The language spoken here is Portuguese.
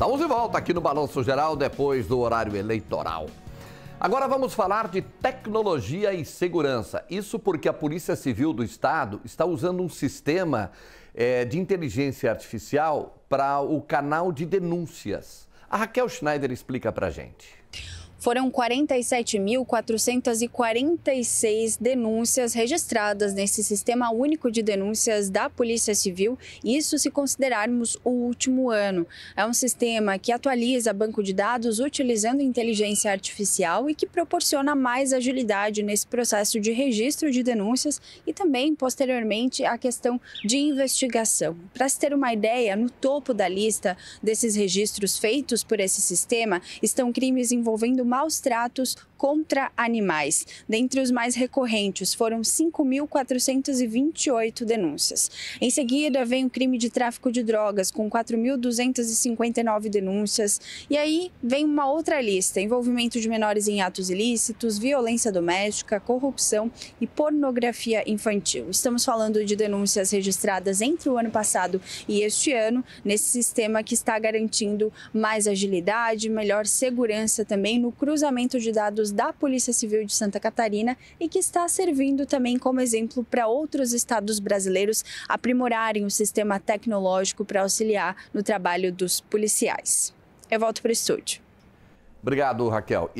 Estamos de volta aqui no Balanço Geral depois do horário eleitoral. Agora vamos falar de tecnologia e segurança. Isso porque a Polícia Civil do Estado está usando um sistema é, de inteligência artificial para o canal de denúncias. A Raquel Schneider explica para gente foram 47.446 denúncias registradas nesse Sistema Único de Denúncias da Polícia Civil, isso se considerarmos o último ano. É um sistema que atualiza banco de dados utilizando inteligência artificial e que proporciona mais agilidade nesse processo de registro de denúncias e também, posteriormente, a questão de investigação. Para se ter uma ideia, no topo da lista desses registros feitos por esse sistema estão crimes envolvendo maus tratos contra animais. Dentre os mais recorrentes foram 5.428 denúncias. Em seguida, vem o crime de tráfico de drogas, com 4.259 denúncias. E aí vem uma outra lista: envolvimento de menores em atos ilícitos, violência doméstica, corrupção e pornografia infantil. Estamos falando de denúncias registradas entre o ano passado e este ano, nesse sistema que está garantindo mais agilidade, melhor segurança também no cruzamento de dados da Polícia Civil de Santa Catarina e que está servindo também como exemplo para outros estados brasileiros aprimorarem o sistema tecnológico para auxiliar no trabalho dos policiais. Eu volto para o estúdio. Obrigado, Raquel.